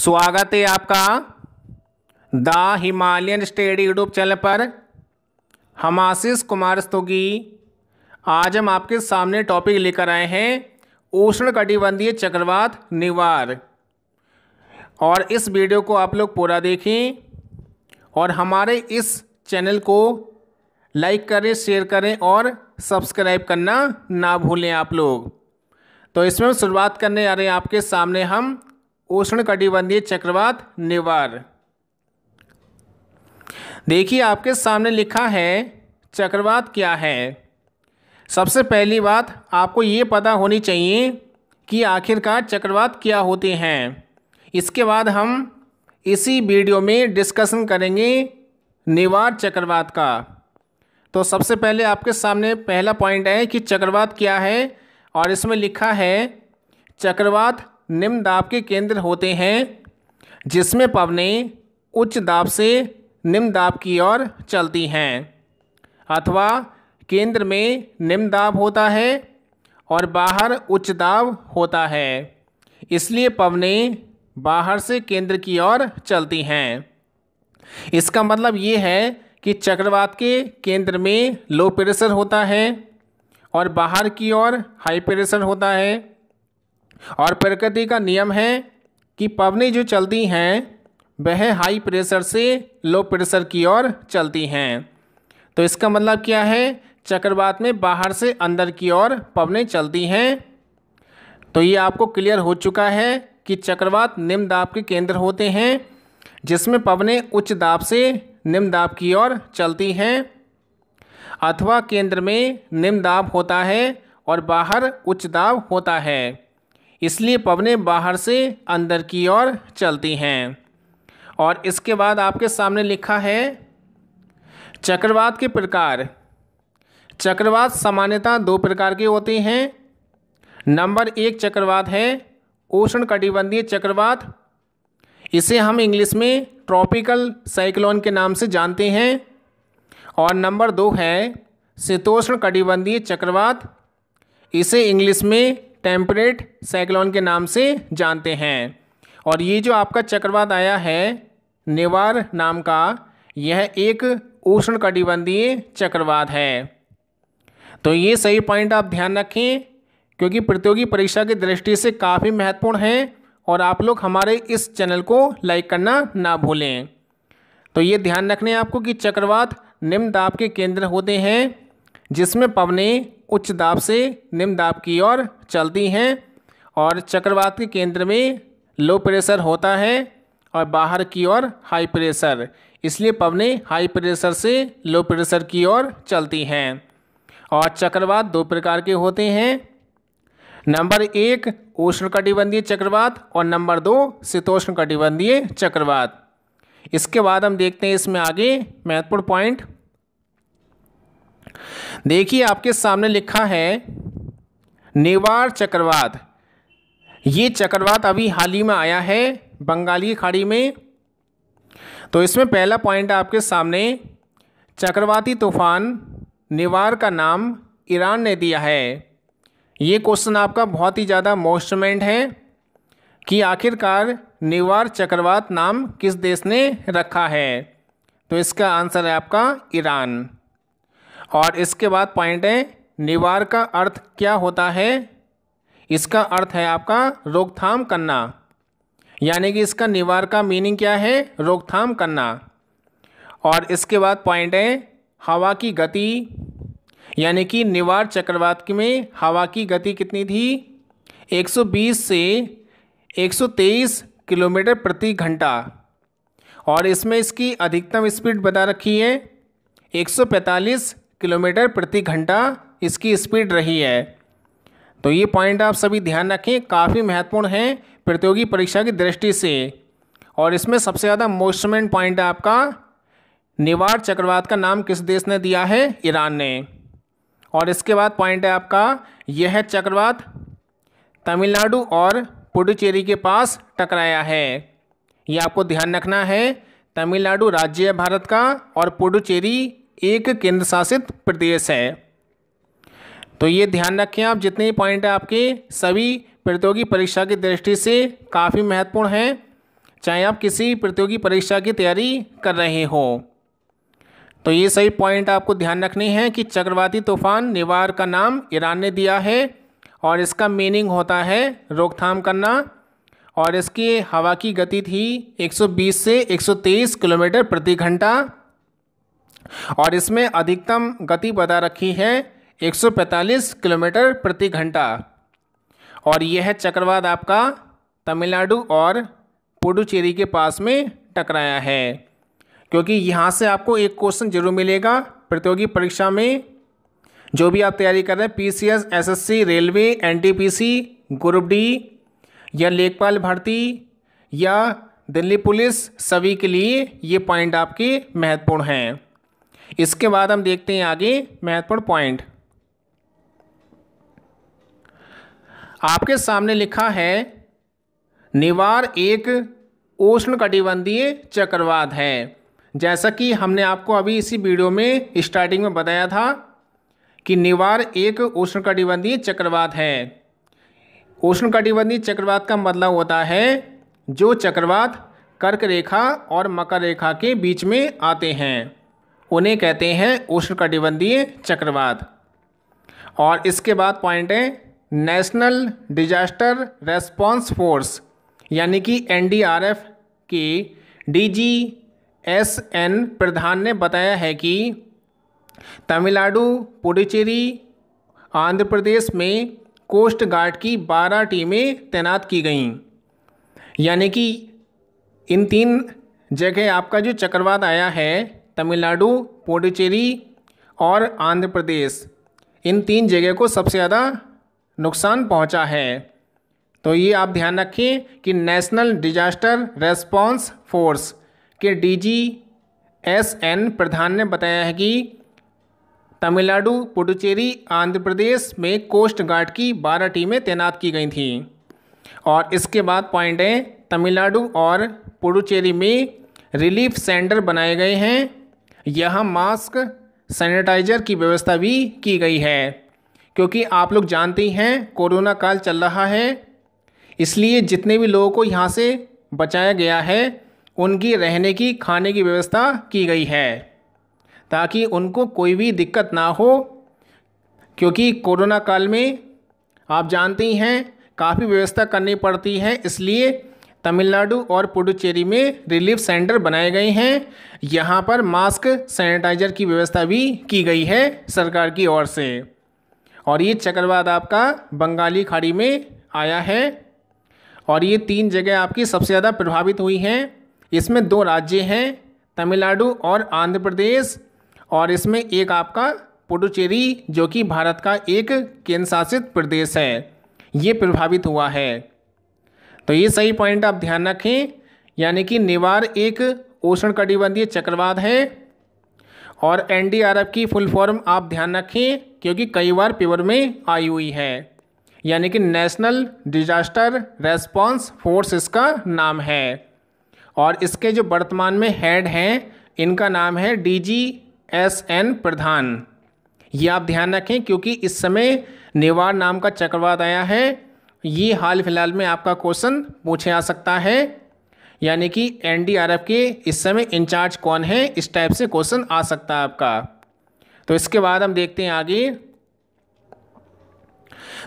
स्वागत है आपका the Himalayan study YouTube channel पर हम आशीष कुमार स्तोगी आज हम आपके सामने टॉपिक लेकर आए हैं उष्ण कटिबंधीय चक्रवात निवार और इस वीडियो को आप लोग पूरा देखें और हमारे इस चैनल को लाइक करें शेयर करें और सब्सक्राइब करना ना भूलें आप लोग तो इसमें हम शुरुआत करने आ रहे हैं आपके सामने हम उष्णकटिबंधीय चक्रवात निवार देखिए आपके सामने लिखा है चक्रवात क्या है सबसे पहली बात आपको ये पता होनी चाहिए कि आखिरकार चक्रवात क्या होते हैं इसके बाद हम इसी वीडियो में डिस्कशन करेंगे निवार चक्रवात का तो सबसे पहले आपके सामने पहला पॉइंट है कि चक्रवात क्या है और इसमें लिखा है चक्रवात निम्न दाब के केंद्र होते हैं जिसमें पवनें उच्च दाब से निम्न दाब की ओर चलती हैं अथवा केंद्र में निम्न दाब होता है और बाहर उच्च दाब होता है इसलिए पवनें बाहर से केंद्र की ओर चलती हैं इसका मतलब ये है कि चक्रवात के केंद्र में लो प्रेशर होता है और बाहर की ओर हाई प्रेशर होता है और प्रकृति का नियम है कि पवनी जो चलती हैं वह हाई प्रेशर से लो प्रेशर की ओर चलती हैं तो इसका मतलब क्या है चक्रवात में बाहर से अंदर की ओर पवनें चलती हैं तो ये आपको क्लियर हो चुका है कि चक्रवात निम्न दाब के केंद्र होते हैं जिसमें पवनें उच्च दाब से निम्न दाब की ओर चलती हैं अथवा केंद्र में निम्न दाब होता है और बाहर उच्च दाब होता है इसलिए पवनें बाहर से अंदर की ओर चलती हैं और इसके बाद आपके सामने लिखा है चक्रवात के प्रकार चक्रवात सामान्यतः दो प्रकार के होते हैं नंबर एक चक्रवात है उष्ण कटिबंधीय चक्रवात इसे हम इंग्लिश में ट्रॉपिकल साइक्लोन के नाम से जानते हैं और नंबर दो है शीतोष्ण कटिबंधीय चक्रवात इसे इंग्लिश में टेम्परेट साइक्लोन के नाम से जानते हैं और ये जो आपका चक्रवात आया है नेवार नाम का यह एक उष्ण कटिबंधीय चक्रवात है तो ये सही पॉइंट आप ध्यान रखें क्योंकि प्रतियोगी परीक्षा की दृष्टि से काफ़ी महत्वपूर्ण है और आप लोग हमारे इस चैनल को लाइक करना ना भूलें तो ये ध्यान रखने आपको कि चक्रवात निम्न दाब के केंद्र होते हैं जिसमें पवने उच्च दाब से निम्न दाब की ओर चलती हैं और चक्रवात के केंद्र में लो प्रेशर होता है और बाहर की ओर हाई प्रेशर इसलिए पवनें हाई प्रेशर से लो प्रेशर की ओर चलती हैं और चक्रवात दो प्रकार के होते हैं नंबर एक उष्णकटिबंधीय चक्रवात और नंबर दो शीतोष्ण कटिबंधीय चक्रवात इसके बाद हम देखते हैं इसमें आगे महत्वपूर्ण पॉइंट देखिए आपके सामने लिखा है नेवार चक्रवात ये चक्रवात अभी हाल ही में आया है बंगाल की खाड़ी में तो इसमें पहला पॉइंट आपके सामने चक्रवाती तूफान नेवार का नाम ईरान ने दिया है ये क्वेश्चन आपका बहुत ही ज़्यादा मोस्टमेंट है कि आखिरकार निवार चक्रवात नाम किस देश ने रखा है तो इसका आंसर है आपका ईरान और इसके बाद पॉइंट है निवार का अर्थ क्या होता है इसका अर्थ है आपका रोकथाम करना यानी कि इसका निवार का मीनिंग क्या है रोकथाम करना और इसके बाद पॉइंट है हवा की गति यानी कि निवार चक्रवात में हवा की गति कितनी थी 120 से 123 किलोमीटर प्रति घंटा और इसमें इसकी अधिकतम स्पीड बता रखी है 145 किलोमीटर प्रति घंटा इसकी स्पीड रही है तो ये पॉइंट आप सभी ध्यान रखें काफ़ी महत्वपूर्ण है प्रतियोगी परीक्षा की दृष्टि से और इसमें सबसे ज़्यादा मोस्टमेंट पॉइंट है आपका निवार चक्रवात का नाम किस देश ने दिया है ईरान ने और इसके बाद पॉइंट है आपका यह चक्रवात तमिलनाडु और पुडुचेरी के पास टकराया है ये आपको ध्यान रखना है तमिलनाडु राज्य है भारत का और पुडुचेरी एक केंद्र शासित प्रदेश है तो ये ध्यान रखें आप जितने पॉइंट आपके सभी प्रतियोगी परीक्षा की दृष्टि से काफ़ी महत्वपूर्ण हैं चाहे आप किसी प्रतियोगी परीक्षा की तैयारी कर रहे हो तो ये सही पॉइंट आपको ध्यान रखने हैं कि चक्रवाती तूफान निवार का नाम ईरान ने दिया है और इसका मीनिंग होता है रोकथाम करना और इसकी हवा की गति थी 120 से 123 किलोमीटर प्रति घंटा और इसमें अधिकतम गति बता रखी है 145 किलोमीटर प्रति घंटा और यह है चक्रवात आपका तमिलनाडु और पुडुचेरी के पास में टकराया है क्योंकि यहाँ से आपको एक क्वेश्चन जरूर मिलेगा प्रतियोगी परीक्षा में जो भी आप तैयारी कर रहे हैं PCS SSC railway NTPC group D या लेखपाल भर्ती या दिल्ली पुलिस सभी के लिए ये पॉइंट आपके महत्वपूर्ण हैं इसके बाद हम देखते हैं आगे महत्वपूर्ण पॉइंट आपके सामने लिखा है निवार एक उष्ण कटिबंधीय चक्रवात है जैसा कि हमने आपको अभी इसी वीडियो में स्टार्टिंग में बताया था कि निवार एक उष्णकटिबंधीय चक्रवात है उष्णकटिबंधीय चक्रवात का मतलब होता है जो चक्रवात कर्क रेखा और मकर रेखा के बीच में आते हैं उन्हें कहते हैं उष्णकटिबंधीय चक्रवात और इसके बाद पॉइंट है नेशनल डिजास्टर रेस्पॉन्स फोर्स यानी कि एनडीआरएफ के जी एस एन प्रधान ने बताया है कि तमिलनाडु पुडुचेरी आंध्र प्रदेश में कोस्ट गार्ड की 12 टीमें तैनात की गईं यानी कि इन तीन जगह आपका जो चक्रवात आया है तमिलनाडु पुडुचेरी और आंध्र प्रदेश इन तीन जगह को सबसे ज़्यादा नुकसान पहुंचा है तो ये आप ध्यान रखें कि नेशनल डिजास्टर रेस्पॉन्स फोर्स के डीजी एस एन प्रधान ने बताया है कि तमिलनाडु पुडुचेरी आंध्र प्रदेश में कोस्ट गार्ड की बारह टीमें तैनात की गई थीं और इसके बाद पॉइंट है तमिलनाडु और पुडुचेरी में रिलीफ सेंटर बनाए गए हैं यहाँ मास्क सैनिटाइजर की व्यवस्था भी की गई है क्योंकि आप लोग जानते ही हैं कोरोना काल चल रहा है इसलिए जितने भी लोगों को यहाँ से बचाया गया है उनकी रहने की खाने की व्यवस्था की गई है ताकि उनको कोई भी दिक्कत ना हो क्योंकि कोरोना काल में आप जानते ही हैं काफ़ी व्यवस्था करनी पड़ती है इसलिए तमिलनाडु और पुडुचेरी में रिलीफ सेंटर बनाए गए हैं यहाँ पर मास्क सैनिटाइजर की व्यवस्था भी की गई है सरकार की ओर से और ये चक्रवात आपका बंगाली खाड़ी में आया है और ये तीन जगह आपकी सबसे ज़्यादा प्रभावित हुई हैं इसमें दो राज्य हैं तमिलनाडु और आंध्र प्रदेश और इसमें एक आपका पुडुचेरी जो कि भारत का एक केंद्र शासित प्रदेश है ये प्रभावित हुआ है तो ये सही पॉइंट आप ध्यान रखें यानी कि निवार एक उष्ण कटिबंधीय चक्रवात है और एन की फुल फॉर्म आप ध्यान रखें क्योंकि कई बार पेवर में आई हुई है यानी कि नेशनल डिजास्टर रेस्पॉन्स फोर्स इसका नाम है और इसके जो वर्तमान में हेड हैं इनका नाम है D G S N Pradhan ये आप ध्यान रखें क्योंकि इस समय नेवार नाम का चक्रवात आया है ये हाल फिलहाल में आपका क्वेश्चन पूछे आ सकता है यानी कि एनडीआरएफ के इस समय इंचार्ज कौन है इस टाइप से क्वेश्चन आ सकता है आपका तो इसके बाद हम देखते हैं आगे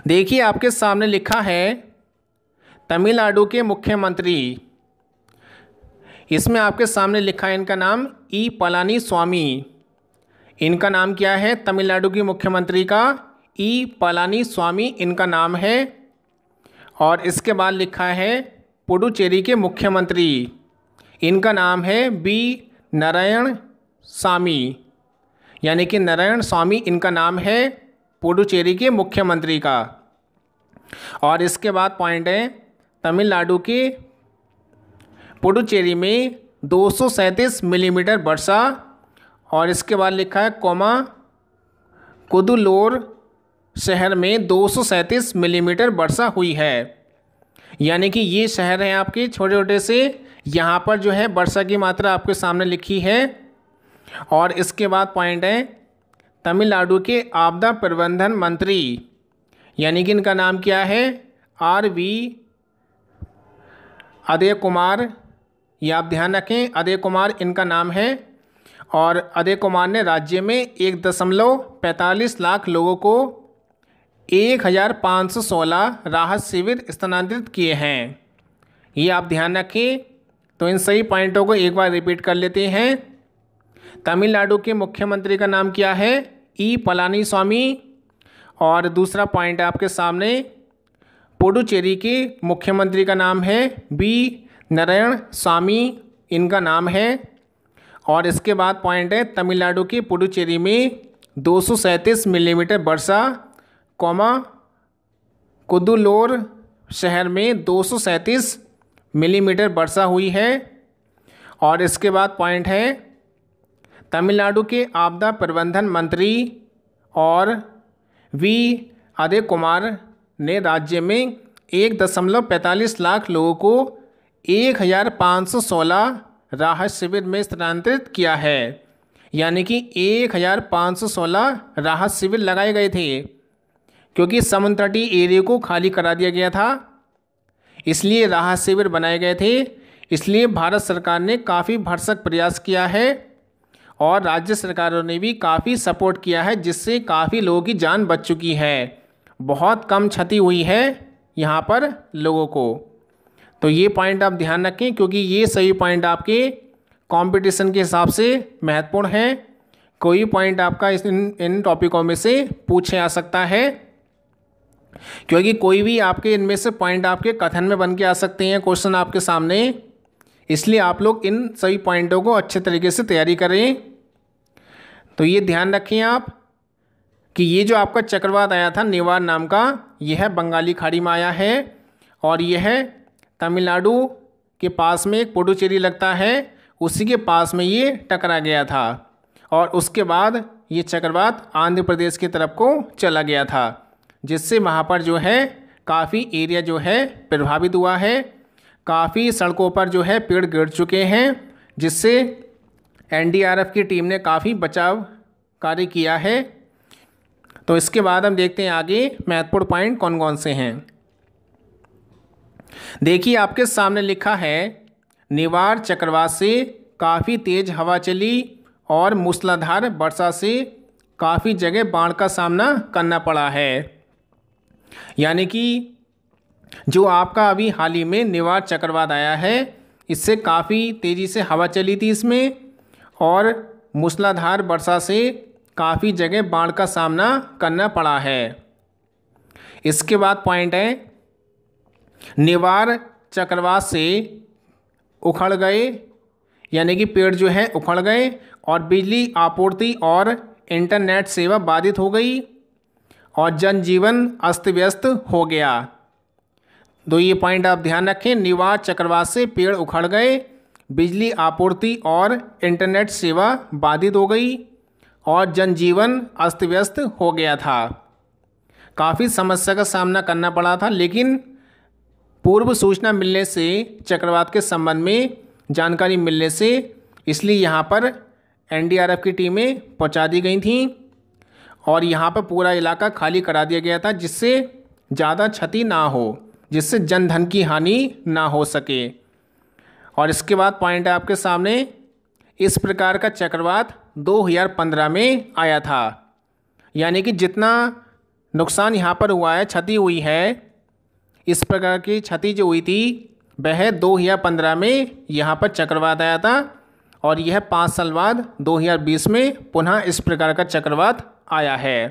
देखिए आपके सामने लिखा है तमिलनाडु के मुख्यमंत्री इसमें आपके सामने लिखा है इनका नाम ई पलानी स्वामी इनका नाम क्या है तमिलनाडु की मुख्यमंत्री का ई पलानी स्वामी इनका नाम है और इसके बाद लिखा है पुडुचेरी के मुख्यमंत्री इनका नाम है बी नारायण स्वामी यानी कि नारायण स्वामी इनका नाम है पुडुचेरी के मुख्यमंत्री का और इसके बाद पॉइंट है तमिलनाडु के पुडुचेरी में दो मिलीमीटर वर्षा और इसके बाद लिखा है कोमा कुदुलोर शहर में दो मिलीमीटर वर्षा हुई है यानी कि ये शहर हैं आपके छोटे छोटे से यहाँ पर जो है वर्षा की मात्रा आपके सामने लिखी है और इसके बाद पॉइंट है तमिलनाडु के आपदा प्रबंधन मंत्री यानी कि इनका नाम क्या है आर वी अदय कुमार ये आप ध्यान रखें अदय कुमार इनका नाम है और अदय कुमार ने राज्य में एक दशमलव पैंतालीस लाख लोगों को एक हज़ार पाँच सौ सोलह राहत शिविर स्थानांतरित किए हैं ये आप ध्यान रखें तो इन सही पॉइंटों को एक बार रिपीट कर लेते हैं तमिलनाडु के मुख्यमंत्री का नाम क्या है ई पलानी स्वामी और दूसरा पॉइंट आपके सामने पुडुचेरी के मुख्यमंत्री का नाम है बी नारायण स्वामी इनका नाम है और इसके बाद पॉइंट है तमिलनाडु के पुडुचेरी में दो मिलीमीटर वर्षा कोमा कुदुलोर शहर में दो मिलीमीटर mm वर्षा हुई है और इसके बाद पॉइंट है तमिलनाडु के आपदा प्रबंधन मंत्री और वी अदय कुमार ने राज्य में एक दशमलव पैंतालीस लाख लोगों को एक हज़ार पाँच सौ सोलह राहत शिविर में स्थानांतरित किया है यानी कि एक हज़ार पाँच सौ सोलह राहत शिविर लगाए गए थे क्योंकि समुद्र तटी एरिए को खाली करा दिया गया था इसलिए राहत शिविर बनाए गए थे इसलिए भारत सरकार ने काफ़ी भरसक प्रयास किया है और राज्य सरकारों ने भी काफ़ी सपोर्ट किया है जिससे काफ़ी लोगों की जान बच चुकी है बहुत कम क्षति हुई है यहाँ पर लोगों को तो ये पॉइंट आप ध्यान रखें क्योंकि ये सही पॉइंट आपके कंपटीशन के हिसाब से महत्वपूर्ण हैं कोई पॉइंट आपका इन इन टॉपिकों में से पूछे आ सकता है क्योंकि कोई भी आपके इनमें से पॉइंट आपके कथन में बन के आ सकते हैं क्वेश्चन आपके सामने इसलिए आप लोग इन सभी पॉइंटों को अच्छे तरीके से तैयारी करें तो ये ध्यान रखें आप कि ये जो आपका चक्रवात आया था नेवार नाम का यह बंगाली खाड़ी में आया है और यह तमिलनाडु के पास में एक पुडुचेरी लगता है उसी के पास में ये टकरा गया था और उसके बाद ये चक्रवात आंध्र प्रदेश की तरफ को चला गया था जिससे वहाँ पर जो है काफ़ी एरिया जो है प्रभावित हुआ है काफ़ी सड़कों पर जो है पेड़ गिर चुके हैं जिससे एनडीआरएफ की टीम ने काफ़ी बचाव कार्य किया है तो इसके बाद हम देखते हैं आगे महत्वपूर्ण पॉइंट कौन कौन से हैं देखिए आपके सामने लिखा है निवार चक्रवात से काफ़ी तेज़ हवा चली और मूसलाधार वर्षा से काफ़ी जगह बाढ़ का सामना करना पड़ा है यानी कि जो आपका अभी हाल ही में निवार चक्रवात आया है इससे काफ़ी तेज़ी से हवा चली थी इसमें और मूसलाधार वर्षा से काफ़ी जगह बाढ़ का सामना करना पड़ा है इसके बाद पॉइंट है निवार चक्रवात से उखड़ गए यानी कि पेड़ जो है उखड़ गए और बिजली आपूर्ति और इंटरनेट सेवा बाधित हो गई और जनजीवन अस्त व्यस्त हो गया दो ये पॉइंट आप ध्यान रखें निवार चक्रवात से पेड़ उखड़ गए बिजली आपूर्ति और इंटरनेट सेवा बाधित हो गई और जनजीवन अस्त व्यस्त हो गया था काफ़ी समस्या का सामना करना पड़ा था लेकिन पूर्व सूचना मिलने से चक्रवात के संबंध में जानकारी मिलने से इसलिए यहाँ पर एनडीआरएफ की टीमें पहुँचा दी गई थीं और यहाँ पर पूरा इलाका खाली करा दिया गया था जिससे ज़्यादा क्षति ना हो जिससे जनधन की हानि ना हो सके और इसके बाद पॉइंट है आपके सामने इस प्रकार का चक्रवात 2015 में आया था यानी कि जितना नुकसान यहाँ पर हुआ है क्षति हुई है इस प्रकार की क्षति जो हुई थी वह 2015 में यहाँ पर चक्रवात आया था और यह पाँच साल बाद 2020 में पुनः इस प्रकार का चक्रवात आया है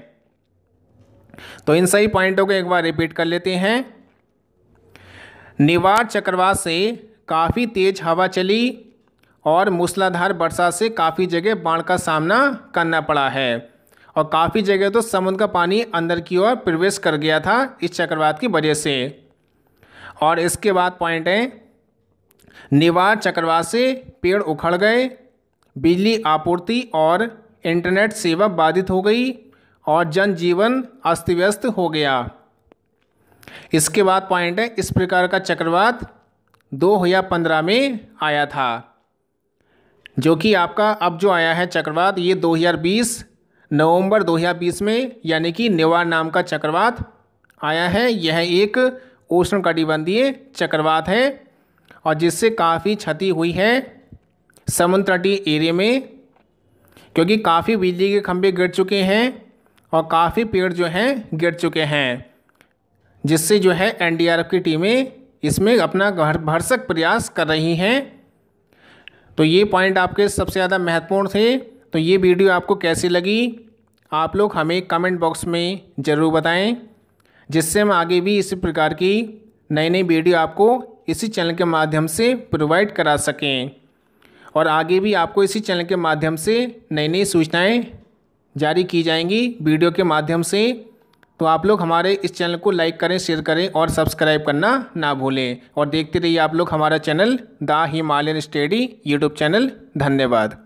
तो इन सही पॉइंटों को एक बार रिपीट कर लेते हैं निवार चक्रवात से काफ़ी तेज हवा चली और मूसलाधार वर्षा से काफ़ी जगह बाढ़ का सामना करना पड़ा है और काफ़ी जगह तो समुद्र का पानी अंदर की ओर प्रवेश कर गया था इस चक्रवात की वजह से और इसके बाद पॉइंट है निवार चक्रवात से पेड़ उखड़ गए बिजली आपूर्ति और इंटरनेट सेवा बाधित हो गई और जनजीवन अस्त व्यस्त हो गया इसके बाद पॉइंट है इस प्रकार का चक्रवात 2015 में आया था जो कि आपका अब जो आया है चक्रवात ये 2020 नवंबर 2020 में यानी कि नेवार नाम का चक्रवात आया है यह एक उष्णकटिबंधीय चक्रवात है और जिससे काफ़ी क्षति हुई है समुद्र तटीय एरिया में क्योंकि काफ़ी बिजली के खंभे गिर चुके हैं और काफ़ी पेड़ जो हैं गिर चुके हैं जिससे जो है एनडीआरएफ की टीमें इसमें अपना भरसक प्रयास कर रही हैं तो ये पॉइंट आपके सबसे ज़्यादा महत्वपूर्ण थे तो ये वीडियो आपको कैसी लगी आप लोग हमें कमेंट बॉक्स में ज़रूर बताएं जिससे हम आगे भी इसी प्रकार की नई नई वीडियो आपको इसी चैनल के माध्यम से प्रोवाइड करा सकें और आगे भी आपको इसी चैनल के माध्यम से नई नई सूचनाएं जारी की जाएंगी वीडियो के माध्यम से तो आप लोग हमारे इस चैनल को लाइक करें शेयर करें और सब्सक्राइब करना ना भूलें और देखते रहिए आप लोग हमारा channel the Himalayan study YouTube channel धन्यवाद